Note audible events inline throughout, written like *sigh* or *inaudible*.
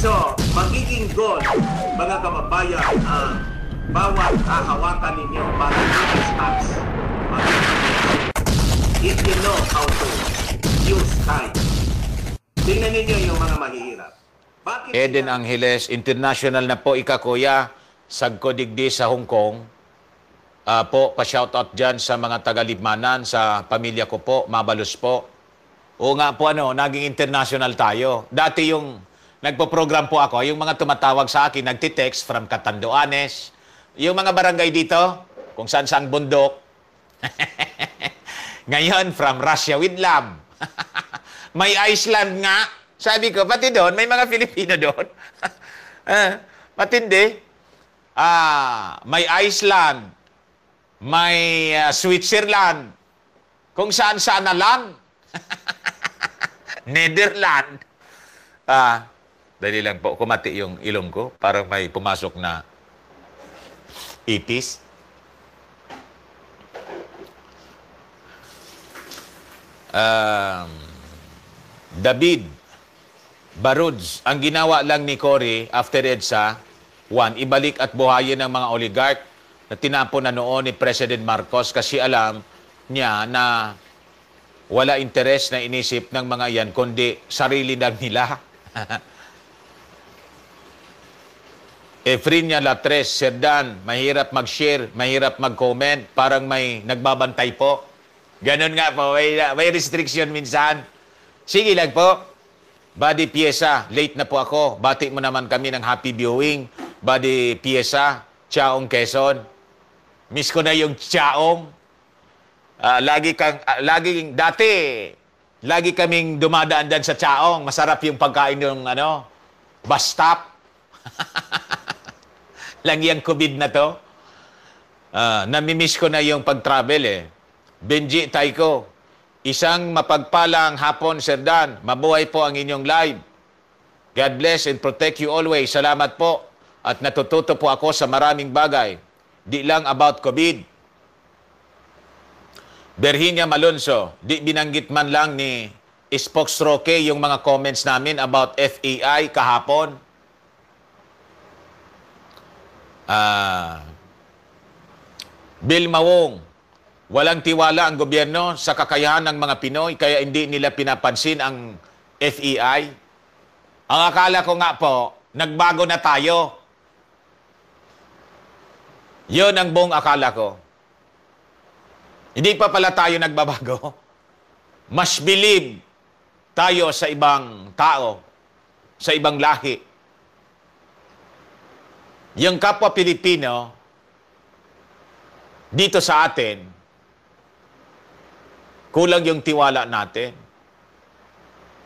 So, magiging goal, mga kababayan, ang uh, bawat ahawakan ninyo para sa stats. If you know how to use time, tingnan ninyo yung mga mahihirap. Bakit Eden Angeles, international na po ikakuya, sagkodigdi sa Hong Kong. Uh, po, pa-shoutout dyan sa mga taga-Libmanan, sa pamilya ko po, Mabalos po. O nga po, ano, naging international tayo. Dati yung Nagpo-program po ako. Yung mga tumatawag sa akin, nagtitext from Catanduanes. Yung mga barangay dito, kung saan saan bundok. *laughs* Ngayon, from Russia with love. *laughs* may Iceland nga. Sabi ko, pati doon, may mga *laughs* Filipino doon. ah, matindi. Ah, may Iceland. May uh, Switzerland. Kung saan saan na lang. Netherlands. Ah, Dali lang po, kumati yung ilong ko. para may pumasok na ipis. Um, David Baruds, ang ginawa lang ni Cory after EDSA, one, ibalik at buhayin ng mga oligarch na tinapon na noon ni President Marcos kasi alam niya na wala interes na inisip ng mga yan kundi sarili lang nila. *laughs* Efrenia Latres, Serdan, mahirap mag-share, mahirap mag-comment, parang may nagbabantay po. Ganun nga po, may, may restriction minsan. Sige lang po. Body Piesa, late na po ako. Bati mo naman kami ng happy viewing. Body Piesa, Chaong Quezon. Miss ko na yung Chaong. Uh, lagi kang, uh, ah, laging, dati, lagi kaming dumadaan dyan sa Chaong. Masarap yung pagkain yung, ano, bus stop. *laughs* lang yung COVID na to. Uh, namimiss ko na yung pag-travel eh. Benji Taiko, isang mapagpalang hapon, Sir Dan. Mabuhay po ang inyong live. God bless and protect you always. Salamat po. At natututo po ako sa maraming bagay. Di lang about COVID. Virginia Malonzo, di binanggit man lang ni Spokes Roque yung mga comments namin about FEI kahapon uh, Bill Mawong, walang tiwala ang gobyerno sa kakayahan ng mga Pinoy kaya hindi nila pinapansin ang FEI. Ang akala ko nga po, nagbago na tayo. Yun ang buong akala ko. Hindi pa pala tayo nagbabago. Mas believe tayo sa ibang tao, sa ibang lahi yung kapwa Pilipino dito sa atin, kulang yung tiwala natin.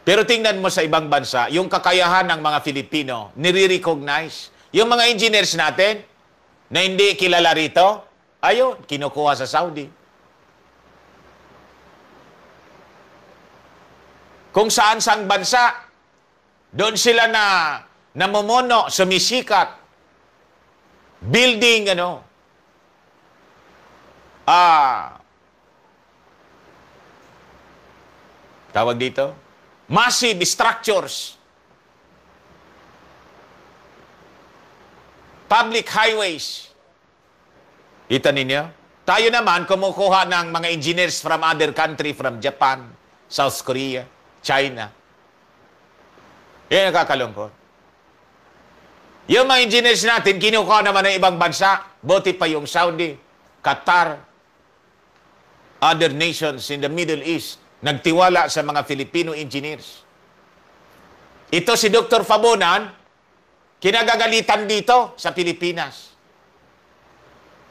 Pero tingnan mo sa ibang bansa, yung kakayahan ng mga Filipino, nire-recognize. Yung mga engineers natin, na hindi kilala rito, ayun, kinukuha sa Saudi. Kung saan sang bansa, doon sila na namumuno, sumisikat, building ano ah tawag dito massive structures public highways kita ninyo tayo naman kumukuha ng mga engineers from other country from Japan South Korea China yan ang kakalungkot yung mga engineers natin, kinukuha naman ng ibang bansa. Buti pa yung Saudi, Qatar, other nations in the Middle East, nagtiwala sa mga Filipino engineers. Ito si Dr. Fabonan, kinagagalitan dito sa Pilipinas.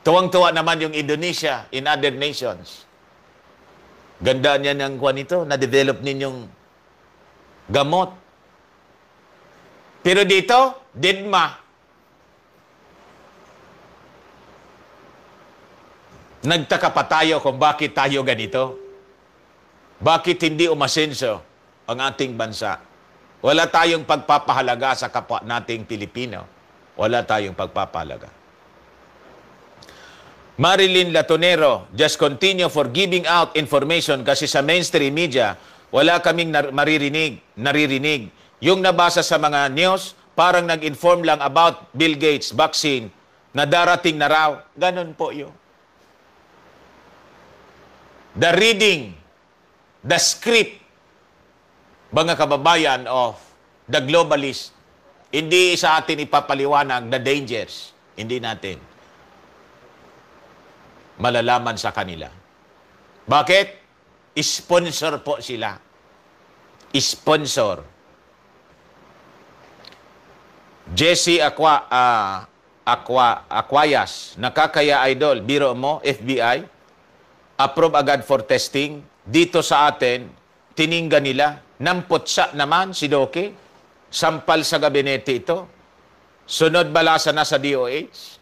Tuwang-tuwa naman yung Indonesia in other nations. Ganda niya ng kwan ito, na-develop ninyong gamot. Pero dito, Didma. Nagtaka pa tayo kung bakit tayo ganito. Bakit hindi umasenso ang ating bansa? Wala tayong pagpapahalaga sa kapwa nating Pilipino. Wala tayong pagpapahalaga. Marilyn Latonero, just continue for giving out information kasi sa mainstream media, wala kaming nar- maririnig, naririnig. Yung nabasa sa mga news, parang nag-inform lang about Bill Gates vaccine na darating na raw. Ganon po yun. The reading, the script, mga kababayan of the globalist, hindi sa atin ipapaliwanag the dangers. Hindi natin malalaman sa kanila. Bakit? Sponsor po sila. Sponsor Jesse Aqua, uh, Aqua, Aquayas, nakakaya idol, biro mo, FBI, approve agad for testing. Dito sa atin, tiningga nila, nampotsa naman si Doki, sampal sa gabinete ito, sunod balasa na sa DOH.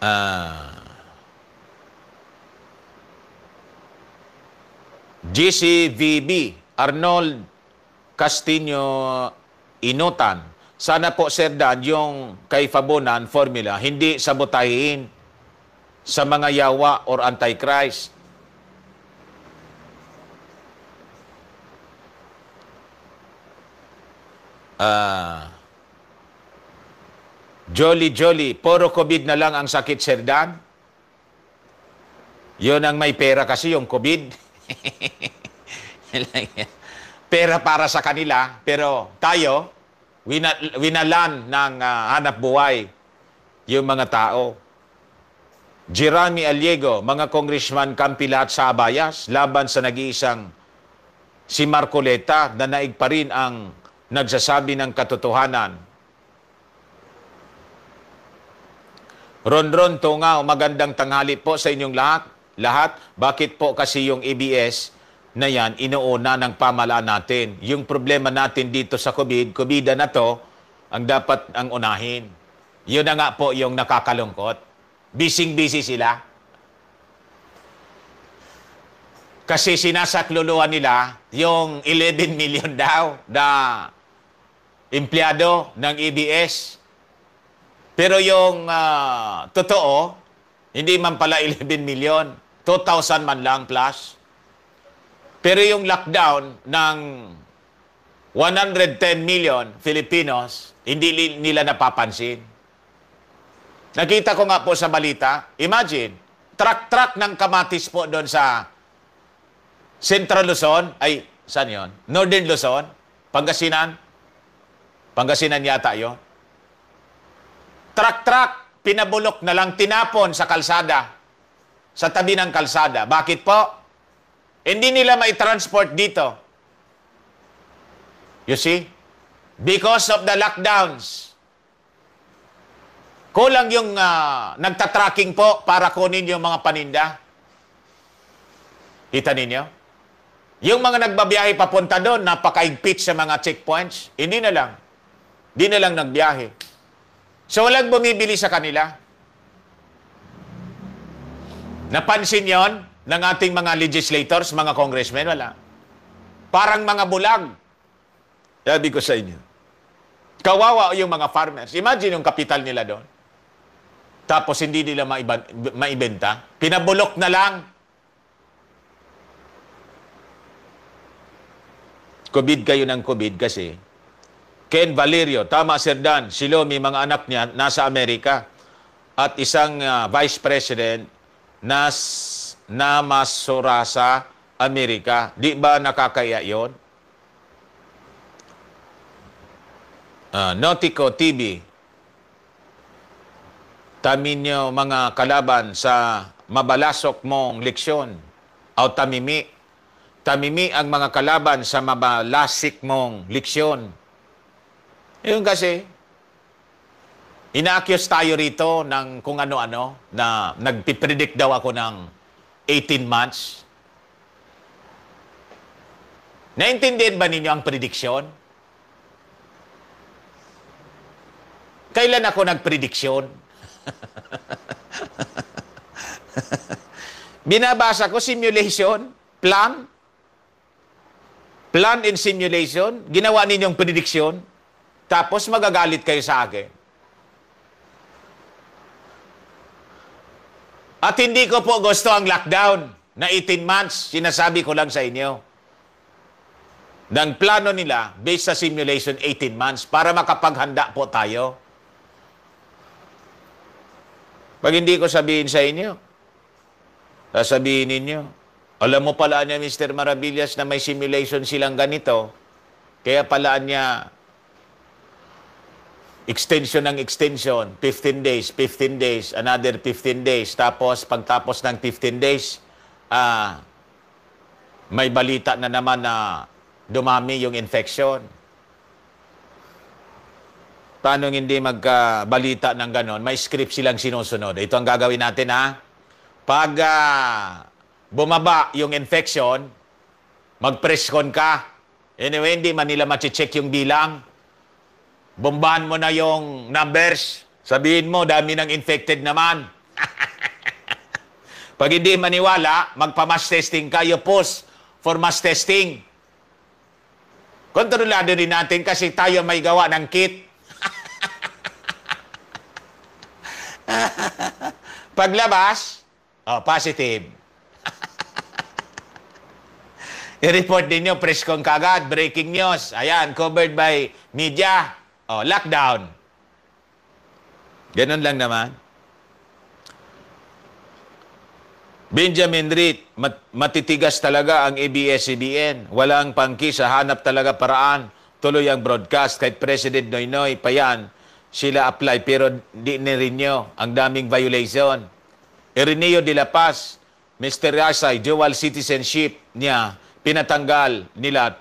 Ah... Uh, GCVB, Arnold Castillo Inutan. Sana po, Sir Dan, yung kay Fabonan formula, hindi sabotahin sa mga yawa or antichrist. Ah... Uh, Jolly Jolly, puro COVID na lang ang sakit, Sir Dan. Yun ang may pera kasi yung COVID. *laughs* *laughs* Pera para sa kanila, pero tayo, wina, winalan ng uh, hanap buhay yung mga tao. Jerami Aliego, mga congressman kampila at sabayas laban sa nag-iisang si Marcoleta na naig pa rin ang nagsasabi ng katotohanan. Ronron Tungaw, magandang tanghali po sa inyong lahat. Lahat? Bakit po kasi yung ABS e na yan, inuuna ng pamalaan natin. Yung problema natin dito sa COVID, COVID na to, ang dapat ang unahin. Yun na nga po yung nakakalungkot. Bising-busy sila. Kasi sinasakluluhan nila yung 11 *laughs* million daw na empleyado ng EBS. Pero yung uh, totoo, hindi man pala 11 *laughs* million. 2,000 man lang plus. Pero yung lockdown ng 110 million Filipinos, hindi nila napapansin. Nakita ko nga po sa balita, imagine, truck-truck ng kamatis po doon sa Central Luzon, ay, saan yon? Northern Luzon, Pangasinan, Pangasinan yata yon. Truck-truck, pinabulok na lang, tinapon sa kalsada sa tabi ng kalsada. Bakit po? Hindi nila mai-transport dito. You see? Because of the lockdowns. Kulang yung uh, nagtatracking po para kunin yung mga paninda. Kita ninyo? Yung mga nagbabiyahe papunta doon, napaka-impeach sa mga checkpoints, hindi na lang. Hindi na lang nagbiyahe. So walang bumibili sa kanila. Napansin yon ng ating mga legislators, mga congressmen? Wala. Parang mga bulag. Sabi ko sa inyo. Kawawa yung mga farmers. Imagine yung kapital nila doon. Tapos hindi nila maibenta. Pinabulok na lang. COVID kayo ng COVID kasi. Ken Valerio, tama Sir Dan, si Lomi, mga anak niya, nasa Amerika. At isang uh, vice president nas, na masura sa Amerika. Di ba nakakaya yon? Uh, ah, Nautico TV, tamin niyo mga kalaban sa mabalasok mong leksyon o tamimi. Tamimi ang mga kalaban sa mabalasik mong leksyon. Yun kasi, ina tayo rito ng kung ano-ano na nagpipredict daw ako ng 18 months. Naintindihan ba ninyo ang prediksyon? Kailan ako nagprediksyon? *laughs* Binabasa ko simulation, plan, plan and simulation, ginawa ninyong prediksyon, tapos magagalit kayo sa akin. At hindi ko po gusto ang lockdown na 18 months, sinasabi ko lang sa inyo. Nang plano nila, based sa simulation, 18 months para makapaghanda po tayo. Pag hindi ko sabihin sa inyo, sasabihin ninyo, alam mo palaan niya, Mr. Marabillas, na may simulation silang ganito, kaya palaan niya extension ng extension, 15 days, 15 days, another 15 days. Tapos, pagtapos ng 15 days, ah, may balita na naman na dumami yung infection. Paano hindi magkabalita ng ganon? May script silang sinusunod. Ito ang gagawin natin ha. Pag ah, bumaba yung infection, mag-press ka. Anyway, hindi Manila nila check yung bilang Bombahan mo na yung numbers. Sabihin mo, dami ng infected naman. *laughs* Pag hindi maniwala, magpa-mass testing kayo, post for mass testing. Kontrolado rin natin kasi tayo may gawa ng kit. *laughs* Paglabas, oh, positive. *laughs* I-report din nyo, press kong kagad, breaking news. Ayan, covered by media. Oh, lockdown. Ganun lang naman. Benjamin Reed, mat- matitigas talaga ang ABS-CBN. Walang sa hanap talaga paraan. Tuloy ang broadcast. Kahit President Noynoy pa yan, sila apply pero di nirinyo. Ang daming violation. Irineo de la Paz, Mr. Rasay, dual citizenship niya, pinatanggal nila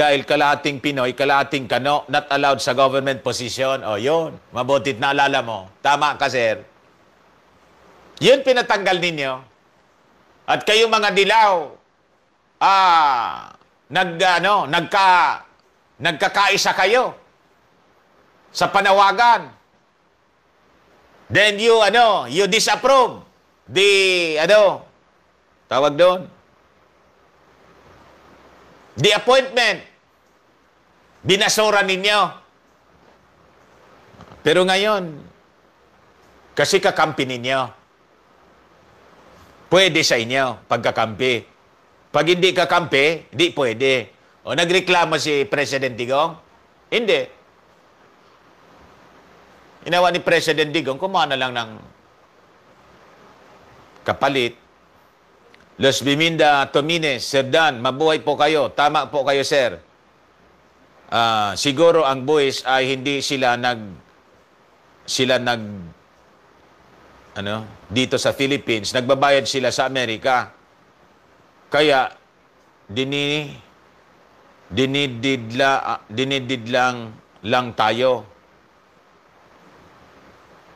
dahil kalating Pinoy, kalating Kano, not allowed sa government position. O, yun. Mabutit na alala mo. Tama ka, sir. Yun pinatanggal ninyo. At kayo mga dilaw, ah, nag, ano, nagka, nagkakaisa kayo sa panawagan. Then you, ano, you disapprove the, ano, tawag doon, The appointment. Binasura ninyo. Pero ngayon, kasi kakampi ninyo. Pwede sa inyo pagkakampi. Pag hindi kakampi, hindi pwede. O nagreklamo si President Digong? Hindi. Inawa ni President Digong, kumana lang ng kapalit Los Biminda Tomines, Serdan, mabuhay po kayo. Tama po kayo, Sir. Uh, siguro ang boys ay hindi sila nag sila nag ano dito sa Philippines nagbabayad sila sa Amerika kaya dini dinididla ah, dinidid lang lang tayo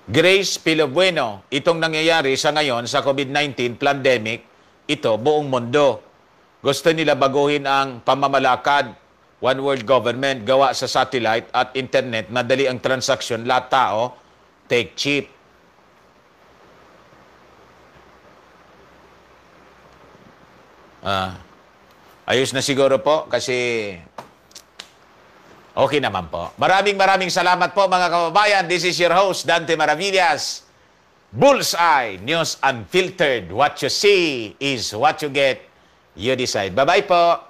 Grace Pilobueno, itong nangyayari sa ngayon sa COVID-19 pandemic ito buong mundo. Gusto nila baguhin ang pamamalakad, one world government, gawa sa satellite at internet, madali ang transaksyon, lahat tao, take cheap. Ah, ayos na siguro po kasi okay naman po. Maraming maraming salamat po mga kababayan. This is your host, Dante Maravillas. Bullseye News Unfiltered. What you see is what you get. You decide. Bye-bye po.